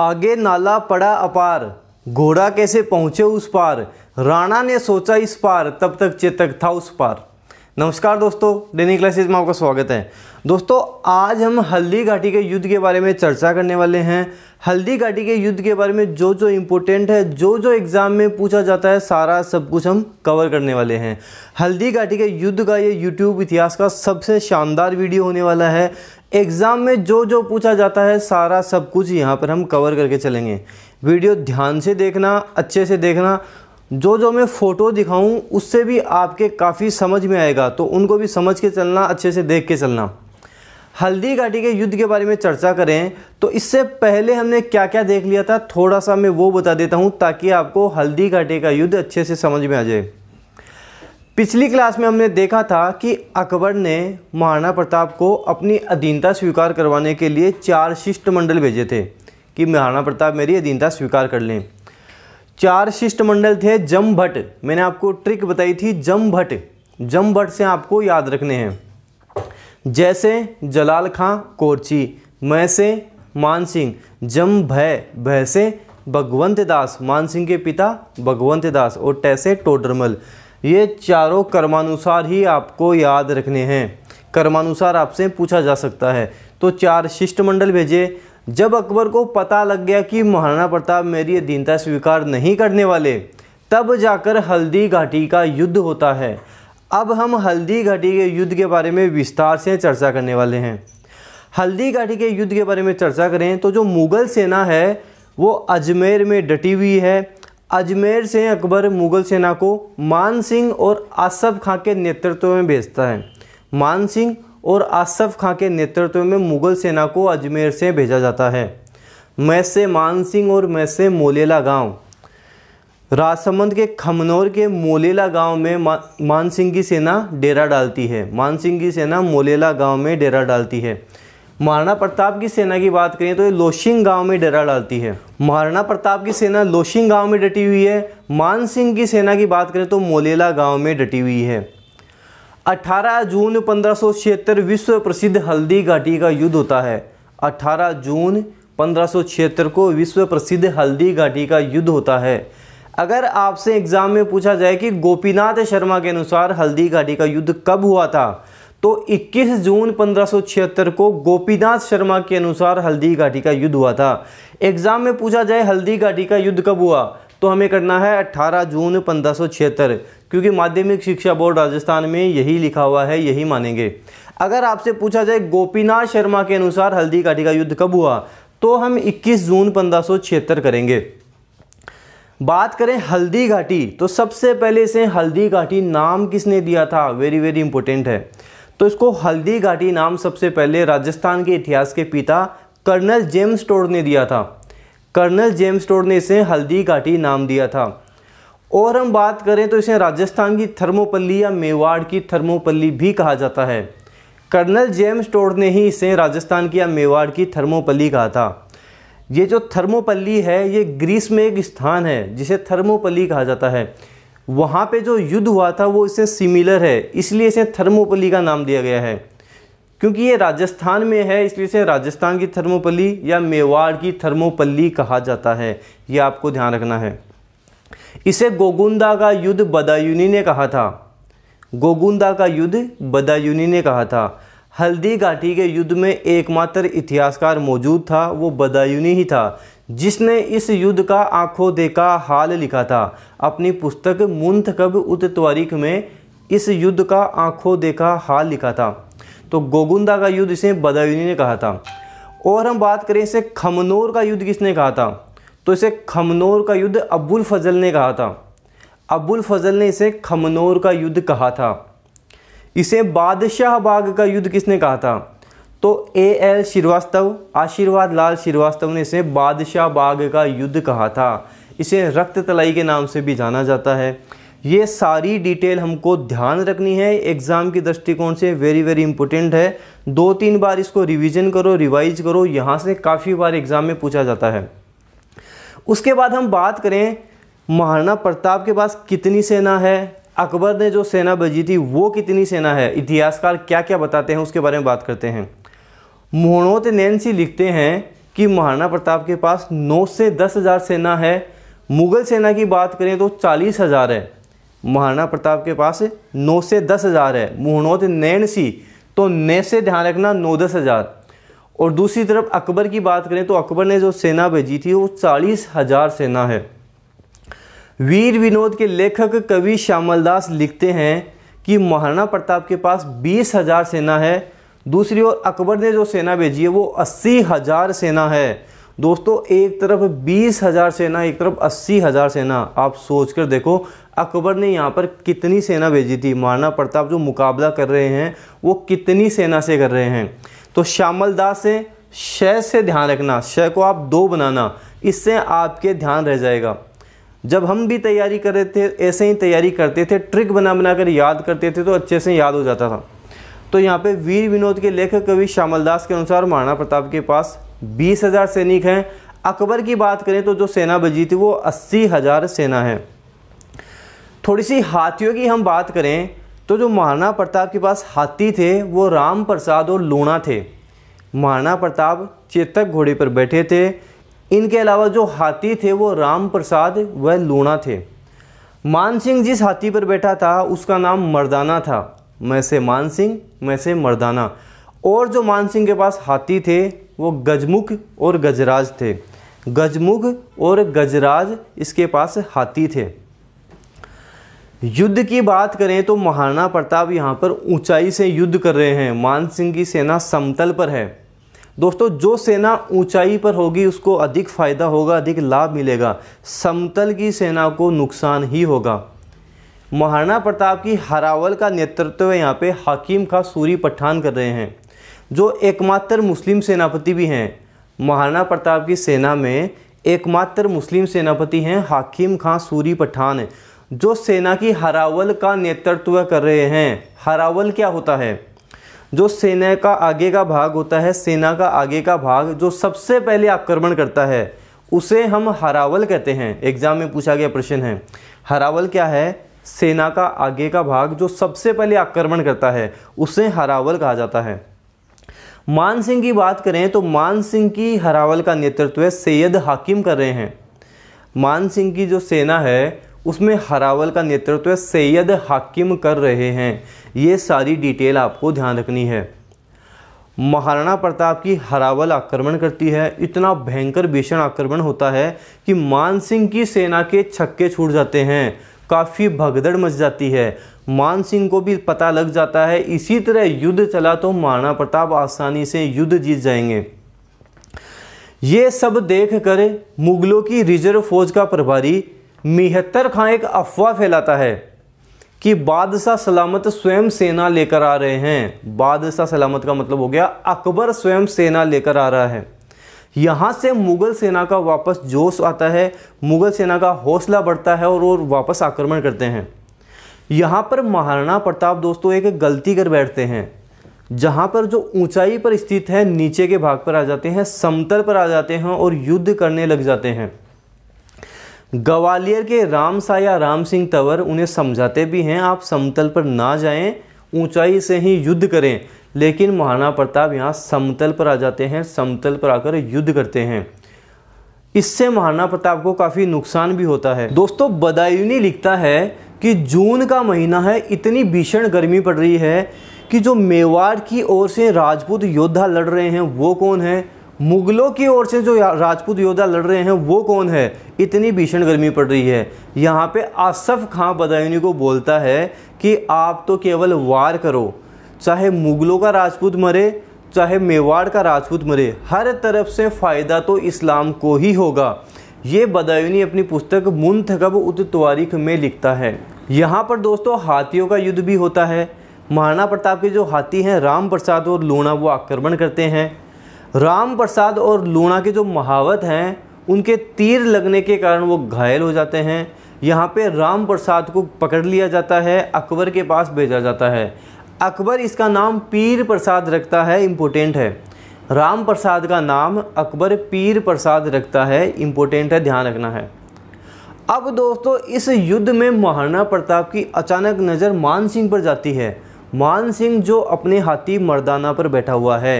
आगे नाला पड़ा अपार घोड़ा कैसे पहुँचे उस पार राणा ने सोचा इस पार तब तक चेतक था उस पार नमस्कार दोस्तों डेनी क्लासेज में आपका स्वागत है दोस्तों आज हम हल्दी घाटी के युद्ध के बारे में चर्चा करने वाले हैं हल्दी घाटी के युद्ध के बारे में जो जो इम्पोर्टेंट है जो जो एग्ज़ाम में पूछा जाता है सारा सब कुछ हम कवर करने वाले हैं हल्दी घाटी के युद्ध का ये यूट्यूब इतिहास का सबसे शानदार वीडियो होने वाला है एग्ज़ाम में जो जो पूछा जाता है सारा सब कुछ यहाँ पर हम कवर करके चलेंगे वीडियो ध्यान से देखना अच्छे से देखना जो जो मैं फ़ोटो दिखाऊं उससे भी आपके काफ़ी समझ में आएगा तो उनको भी समझ के चलना अच्छे से देख के चलना हल्दी घाटी के युद्ध के बारे में चर्चा करें तो इससे पहले हमने क्या क्या देख लिया था थोड़ा सा मैं वो बता देता हूँ ताकि आपको हल्दी घाटी का युद्ध अच्छे से समझ में आ जाए पिछली क्लास में हमने देखा था कि अकबर ने महाराणा प्रताप को अपनी अधीनता स्वीकार करवाने के लिए चार शिष्टमंडल भेजे थे कि महाराणा प्रताप मेरी अधीनता स्वीकार कर लें चार शिष्टमंडल थे जम भट्ट मैंने आपको ट्रिक बताई थी जम भट्ट जम भट्ट से आपको याद रखने हैं जैसे जलाल खां कोरची मैं से मान सिंह जम भय भय से भगवंत दास मान सिंह के पिता भगवंत दास और टैसे टोडरमल ये चारों कर्मानुसार ही आपको याद रखने हैं कर्मानुसार आपसे पूछा जा सकता है तो चार शिष्टमंडल भेजे जब अकबर को पता लग गया कि महाराणा प्रताप मेरी अधीनता स्वीकार नहीं करने वाले तब जाकर हल्दी घाटी का युद्ध होता है अब हम हल्दी घाटी के युद्ध के बारे में विस्तार से चर्चा करने वाले हैं हल्दी घाटी के युद्ध के बारे में चर्चा करें तो जो मुग़ल सेना है वो अजमेर में डटी हुई है अजमेर से अकबर मुगल सेना को मान सिंह और आसफ खां के नेतृत्व में भेजता है मान सिंह और आसफ खां के नेतृत्व में मुगल सेना को अजमेर से भेजा जाता है मैसे मान सिंह और मैसे मोलेला गांव राजसमंद के खमनौर के मोलेला गांव में मा, मान सिंह की सेना डेरा डालती है मान सिंह की सेना मोलेला गांव में डेरा डालती है महाराणा प्रताप की सेना की बात करें तो ये लोशिंग गांव में डरा डालती है महाराणा प्रताप की सेना लोशिंग गांव में डटी हुई है मान सिंह की सेना की बात करें तो मोलेला गांव में डटी हुई है 18 जून पंद्रह विश्व प्रसिद्ध हल्दी घाटी का युद्ध होता है 18 जून पंद्रह को विश्व प्रसिद्ध हल्दी घाटी का युद्ध होता है अगर आपसे एग्जाम में पूछा जाए कि गोपीनाथ शर्मा के अनुसार हल्दी घाटी का युद्ध कब हुआ था तो 21 जून 1576 को गोपीनाथ शर्मा के अनुसार हल्दी घाटी का युद्ध हुआ था एग्जाम में पूछा जाए हल्दी घाटी का युद्ध कब हुआ तो हमें करना है 18 जून 1576 क्योंकि माध्यमिक शिक्षा बोर्ड राजस्थान में यही लिखा हुआ है यही मानेंगे अगर आपसे पूछा जाए गोपीनाथ शर्मा के अनुसार हल्दी घाटी का युद्ध कब हुआ तो हम 21 जून 1576 करेंगे बात करें हल्दी घाटी तो सबसे पहले इसे हल्दी घाटी नाम किसने दिया था वेरी वेरी इंपॉर्टेंट है तो इसको हल्दी घाटी नाम सबसे पहले राजस्थान के इतिहास के पिता कर्नल जेम्स टोड ने दिया था कर्नल जेम्स टोड ने इसे हल्दी घाटी नाम दिया था और हम बात करें तो इसे राजस्थान की थर्मोपल्ली या मेवाड़ की थर्मोपल्ली भी कहा जाता है कर्नल जेम्स टोड ने ही इसे राजस्थान की या मेवाड़ की थर्मोपल्ली कहा था ये जो थर्मोपल्ली है ये ग्रीस में एक स्थान है जिसे थर्मोपल्ली कहा जाता है वहाँ पे जो युद्ध हुआ था वो इससे सिमिलर है इसलिए इसे थर्मोपली का नाम दिया गया है क्योंकि ये राजस्थान में है इसलिए इसे राजस्थान की थर्मोपली या मेवाड़ की थर्मोपल्ली कहा जाता है ये आपको ध्यान रखना है इसे गोगुंदा का युद्ध बदायूनी ने कहा था गोगुंदा का युद्ध बदायूनी ने कहा था हल्दी घाटी के युद्ध में एकमात्र इतिहासकार मौजूद था वो बदायूनी ही था जिसने इस युद्ध का आंखों देखा हाल लिखा था अपनी पुस्तक मुंतकब उत तवारीख में इस युद्ध का आंखों देखा हाल लिखा था तो गोगुंदा का युद्ध इसे बदायूनी ने कहा था और हम बात करें इसे खमनोर का युद्ध किसने कहा था तो इसे खमनोर का युद्ध अबुल फजल ने कहा था अबुल फजल ने इसे खमनोर का युद्ध कहा था इसे बादशाह बाग का युद्ध किसने कहा था तो ए एल श्रीवास्तव आशीर्वाद लाल श्रीवास्तव ने इसे बादशाह बाग का युद्ध कहा था इसे रक्त तलाई के नाम से भी जाना जाता है ये सारी डिटेल हमको ध्यान रखनी है एग्ज़ाम के दृष्टिकोण से वेरी वेरी इंपॉर्टेंट है दो तीन बार इसको रिवीजन करो रिवाइज करो यहाँ से काफ़ी बार एग्ज़ाम में पूछा जाता है उसके बाद हम बात करें महाराणा प्रताप के पास कितनी सेना है अकबर ने जो सेना भेजी थी वो कितनी सेना है इतिहासकार क्या क्या बताते हैं उसके बारे में बात करते हैं मोहनोत नैन्सी लिखते हैं कि महाराणा प्रताप के पास नौ से दस हज़ार सेना है मुग़ल सेना की बात करें तो चालीस हज़ार है महाराणा प्रताप के पास नौ से दस हज़ार है मोहनोत नैन सी तो नए से ध्यान रखना नौ दस हज़ार और दूसरी तरफ अकबर की बात करें तो अकबर ने जो सेना भेजी थी वो चालीस हज़ार सेना है वीर विनोद के लेखक कवि श्यामल दास लिखते हैं कि महाराणा प्रताप के पास बीस हज़ार सेना है दूसरी ओर अकबर ने जो सेना भेजी है वो अस्सी हज़ार सेना है दोस्तों एक तरफ बीस हज़ार सेना एक तरफ अस्सी हज़ार सेना आप सोच कर देखो अकबर ने यहाँ पर कितनी सेना भेजी थी महाराणा प्रताप जो मुकाबला कर रहे हैं वो कितनी सेना से कर रहे हैं तो श्यामल दास से शय से ध्यान रखना शय को आप दो बनाना इससे आपके ध्यान रह जाएगा जब हम भी तैयारी कर रहे थे ऐसे ही तैयारी करते थे ट्रिक बना बना कर याद करते थे तो अच्छे से याद हो जाता था तो यहाँ पे वीर विनोद के लेखक कवि श्यामलदास के अनुसार महाराणा प्रताप के पास बीस हज़ार सैनिक हैं अकबर की बात करें तो जो सेना बजी थी वो अस्सी हज़ार सेना है थोड़ी सी हाथियों की हम बात करें तो जो महाराणा प्रताप के पास हाथी थे वो राम प्रसाद और लूणा थे महाराणा प्रताप चेतक घोड़े पर बैठे थे इनके अलावा जो हाथी थे वो राम प्रसाद व लूणा थे मान सिंह जिस हाथी पर बैठा था उसका नाम मर्दाना था मैं से मानसिंह मैं से मर्दाना और जो मानसिंह के पास हाथी थे वो गजमुख और गजराज थे गजमुख और गजराज इसके पास हाथी थे युद्ध की बात करें तो महाराणा प्रताप यहाँ पर ऊंचाई से युद्ध कर रहे हैं मानसिंह की सेना समतल पर है दोस्तों जो सेना ऊंचाई पर होगी उसको अधिक फायदा होगा अधिक लाभ मिलेगा समतल की सेना को नुकसान ही होगा महाराणा प्रताप की हरावल का नेतृत्व यहाँ पे हकीम खा सूरी पठान कर रहे हैं जो एकमात्र मुस्लिम सेनापति भी हैं महाराणा प्रताप की सेना में एकमात्र मुस्लिम सेनापति हैं हाकिम खां सूरी पठान जो सेना की हरावल का नेतृत्व कर रहे हैं हरावल क्या होता है जो सेना का आगे का भाग होता है सेना का आगे का भाग जो सबसे पहले आक्रमण करता है उसे हम हरावल कहते हैं एग्जाम में पूछा गया प्रश्न है हरावल क्या है सेना का आगे का भाग जो सबसे पहले आक्रमण करता है उसे हरावल कहा जाता है मान सिंह की बात करें तो मान सिंह की हरावल का नेतृत्व सैयद हाकिम कर रहे हैं मान सिंह की जो सेना है उसमें हरावल का नेतृत्व सैयद हाकिम कर रहे हैं ये सारी डिटेल आपको ध्यान रखनी है महाराणा प्रताप की हरावल आक्रमण करती है इतना भयंकर भीषण आक्रमण होता है कि मान सिंह की सेना के छक्के छूट जाते हैं काफ़ी भगदड़ मच जाती है मान सिंह को भी पता लग जाता है इसी तरह युद्ध चला तो महाराणा प्रताप आसानी से युद्ध जीत जाएंगे ये सब देख कर मुगलों की रिजर्व फौज का प्रभारी मिहत्तर खां एक अफवाह फैलाता है कि बादशाह सलामत स्वयं सेना लेकर आ रहे हैं बादशाह सलामत का मतलब हो गया अकबर स्वयं सेना लेकर आ रहा है यहाँ से मुगल सेना का वापस जोश आता है मुगल सेना का हौसला बढ़ता है और वो वापस आक्रमण करते हैं यहाँ पर महाराणा प्रताप दोस्तों एक गलती कर बैठते हैं जहाँ पर जो ऊंचाई पर स्थित है नीचे के भाग पर आ जाते हैं समतल पर आ जाते हैं और युद्ध करने लग जाते हैं ग्वालियर के राम साया या राम सिंह तंवर उन्हें समझाते भी हैं आप समतल पर ना जाएं ऊंचाई से ही युद्ध करें लेकिन महाराणा प्रताप यहाँ समतल पर आ जाते हैं समतल पर आकर युद्ध करते हैं इससे महाराणा प्रताप को काफ़ी नुकसान भी होता है दोस्तों बदायूनी लिखता है कि जून का महीना है इतनी भीषण गर्मी पड़ रही है कि जो मेवाड़ की ओर से राजपूत योद्धा लड़ रहे हैं वो कौन है मुगलों की ओर से जो राजपूत योद्धा लड़ रहे हैं वो कौन है इतनी भीषण गर्मी पड़ रही है यहाँ पे आसफ खां बदायूनी को बोलता है कि आप तो केवल वार करो चाहे मुग़लों का राजपूत मरे चाहे मेवाड़ का राजपूत मरे हर तरफ से फ़ायदा तो इस्लाम को ही होगा ये बदायूनी अपनी पुस्तक मुंतखब उत तवारीख में लिखता है यहाँ पर दोस्तों हाथियों का युद्ध भी होता है महाराणा प्रताप के जो हाथी हैं राम प्रसाद और लूणा वो आक्रमण करते हैं राम प्रसाद और लूणा के जो महावत हैं उनके तीर लगने के कारण वो घायल हो जाते हैं यहाँ पे राम प्रसाद को पकड़ लिया जाता है अकबर के पास भेजा जाता है अकबर इसका नाम पीर प्रसाद रखता है इम्पोर्टेंट है राम प्रसाद का नाम अकबर पीर प्रसाद रखता है इम्पोर्टेंट है ध्यान रखना है अब दोस्तों इस युद्ध में महाराणा प्रताप की अचानक नज़र मान सिंह पर जाती है मान सिंह जो अपने हाथी मर्दाना पर बैठा हुआ है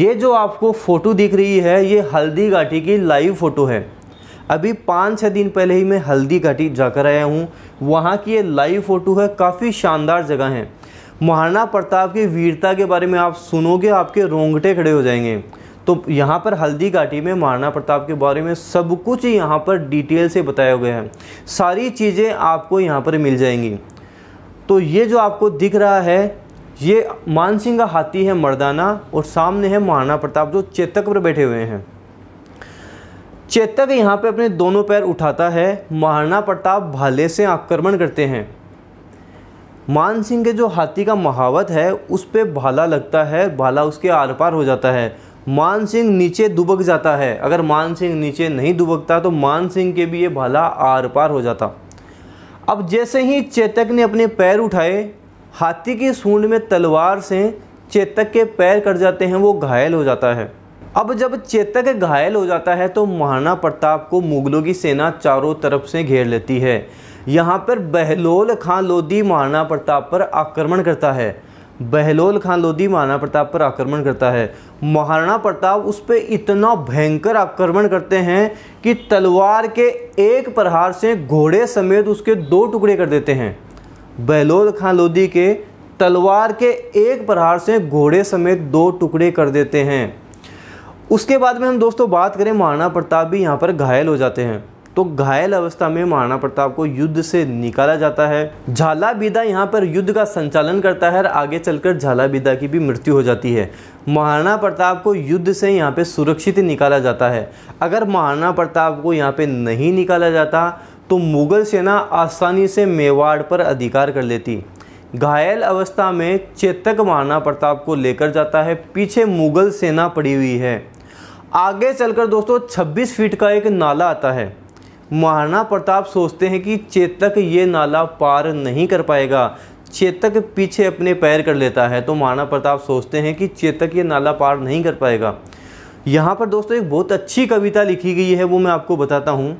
ये जो आपको फ़ोटो दिख रही है ये हल्दी घाटी की लाइव फ़ोटो है अभी पाँच छः दिन पहले ही मैं हल्दी घाटी जाकर आया हूँ वहाँ की ये लाइव फ़ोटो है काफ़ी शानदार जगह है महाराणा प्रताप की वीरता के बारे में आप सुनोगे आपके रोंगटे खड़े हो जाएंगे तो यहाँ पर हल्दी घाटी में महाराणा प्रताप के बारे में सब कुछ यहाँ पर डिटेल से बताया गया है सारी चीज़ें आपको यहाँ पर मिल जाएंगी तो ये जो आपको दिख रहा है ये मानसिंह हाथी है मर्दाना और सामने है महाराणा प्रताप जो चेतक पर बैठे हुए हैं चेतक यहाँ पे अपने दोनों पैर उठाता है महाराणा प्रताप भाले से आक्रमण करते हैं मान सिंह के जो हाथी का महावत है उस पर भाला लगता है भाला उसके आर पार हो जाता है मान सिंह नीचे दुबक जाता है अगर मान सिंह नीचे नहीं दुबकता तो मान सिंह के भी ये भाला आर पार हो जाता अब जैसे ही चेतक ने अपने पैर उठाए हाथी की सूंड में तलवार से चेतक के पैर कट जाते हैं वो घायल हो जाता है अब जब चेतक घायल हो जाता है तो महाराणा प्रताप को मुगलों की सेना चारों तरफ से घेर लेती है यहाँ पर बहलोल खां लोदी महाराणा प्रताप पर आक्रमण करता है बहलोल खान लोदी महाराणा प्रताप पर आक्रमण करता है महाराणा प्रताप उस पर इतना भयंकर आक्रमण करते हैं कि तलवार के एक प्रहार से घोड़े समेत उसके दो टुकड़े कर देते हैं बहलोल खान लोदी के तलवार के एक प्रहार से घोड़े समेत दो टुकड़े कर देते हैं उसके बाद में हम दोस्तों बात करें महाराणा प्रताप भी यहाँ पर घायल हो जाते हैं तो घायल अवस्था में महाराणा प्रताप को युद्ध से निकाला जाता है झाला बिदा यहाँ पर युद्ध का संचालन करता है और आगे चलकर झाला बिदा की भी मृत्यु हो जाती है महाराणा प्रताप को युद्ध से यहाँ पे सुरक्षित निकाला जाता है अगर महाराणा प्रताप को यहाँ पे नहीं निकाला जाता तो मुगल सेना आसानी से मेवाड़ पर अधिकार कर लेती घायल अवस्था में चेतक महाराणा प्रताप को लेकर जाता है पीछे मुगल सेना पड़ी हुई है आगे चलकर दोस्तों 26 फीट का एक नाला आता है महाराणा प्रताप सोचते हैं कि चेतक ये नाला पार नहीं कर पाएगा चेतक पीछे अपने पैर कर लेता है तो महाराणा प्रताप सोचते हैं कि चेतक ये नाला पार नहीं कर पाएगा यहाँ पर दोस्तों एक बहुत अच्छी कविता लिखी गई है वो मैं आपको बताता हूँ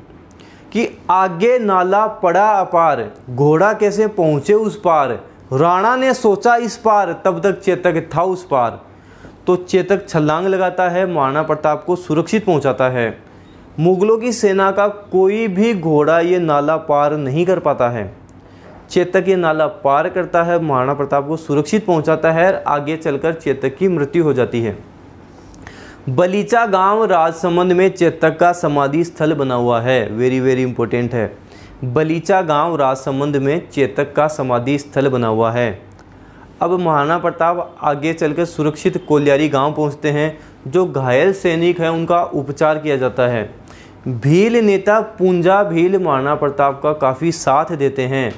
कि आगे नाला पड़ा अपार घोड़ा कैसे पहुँचे उस पार राणा ने सोचा इस पार तब तक चेतक था उस पार तो चेतक छलांग लगाता है महाराणा प्रताप को सुरक्षित पहुँचाता है मुगलों की सेना का कोई भी घोड़ा ये नाला पार नहीं कर पाता है चेतक ये नाला पार करता है महाराणा प्रताप को सुरक्षित पहुंचाता है आगे चलकर चेतक की मृत्यु हो जाती है बलीचा गांव राजसमंद में चेतक का समाधि स्थल बना हुआ है वेरी वेरी इंपॉर्टेंट है बलीचा गांव राजसमंद में चेतक का समाधि स्थल बना हुआ है अब महाराणा प्रताप आगे चलकर सुरक्षित कोल्यारी गांव पहुंचते हैं जो घायल सैनिक हैं उनका उपचार किया जाता है भील नेता पूंजा भील महाराणा प्रताप का काफ़ी साथ देते हैं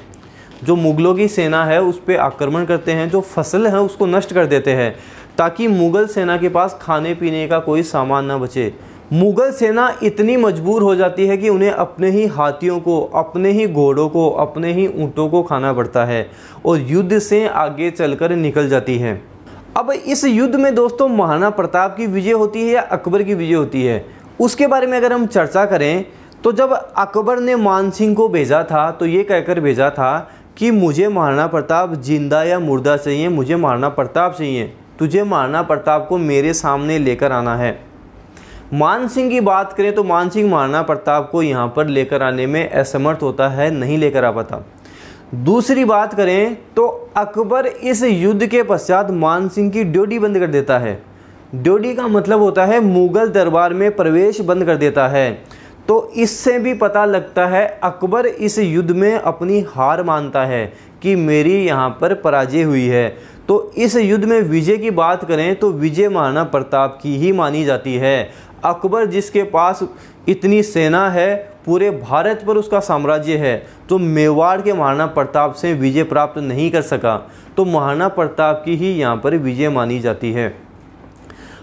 जो मुगलों की सेना है उस पर आक्रमण करते हैं जो फसल है उसको नष्ट कर देते हैं ताकि मुगल सेना के पास खाने पीने का कोई सामान ना बचे मुगल सेना इतनी मजबूर हो जाती है कि उन्हें अपने ही हाथियों को अपने ही घोड़ों को अपने ही ऊँटों को खाना पड़ता है और युद्ध से आगे चलकर निकल जाती है अब इस युद्ध में दोस्तों महाराणा प्रताप की विजय होती है या अकबर की विजय होती है उसके बारे में अगर हम चर्चा करें तो जब अकबर ने मान सिंह को भेजा था तो ये कहकर भेजा था कि मुझे महाराणा प्रताप जिंदा या मुर्दा चाहिए मुझे महाराणा प्रताप चाहिए तुझे महाराणा प्रताप को मेरे सामने लेकर आना है मान सिंह की बात करें तो मान सिंह महाराणा प्रताप को यहाँ पर लेकर आने में असमर्थ होता है नहीं लेकर आ पाता दूसरी बात करें तो अकबर इस युद्ध के पश्चात मान सिंह की ड्यूटी बंद कर देता है ड्योडी का मतलब होता है मुग़ल दरबार में प्रवेश बंद कर देता है तो इससे भी पता लगता है अकबर इस युद्ध में अपनी हार मानता है कि मेरी यहाँ पर पराजय हुई है तो इस युद्ध में विजय की बात करें तो विजय महाराणा प्रताप की ही मानी जाती है अकबर जिसके पास इतनी सेना है पूरे भारत पर उसका साम्राज्य है तो मेवाड़ के महाराणा प्रताप से विजय प्राप्त नहीं कर सका तो महाराणा प्रताप की ही यहाँ पर विजय मानी जाती है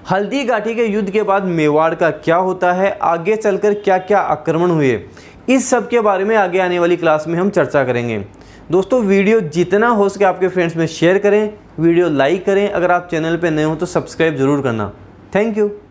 हल्दी घाटी के युद्ध के बाद मेवाड़ का क्या होता है आगे चलकर क्या क्या आक्रमण हुए इस सब के बारे में आगे आने वाली क्लास में हम चर्चा करेंगे दोस्तों वीडियो जितना हो सके आपके फ्रेंड्स में शेयर करें वीडियो लाइक करें अगर आप चैनल पर नए हो तो सब्सक्राइब ज़रूर करना थैंक यू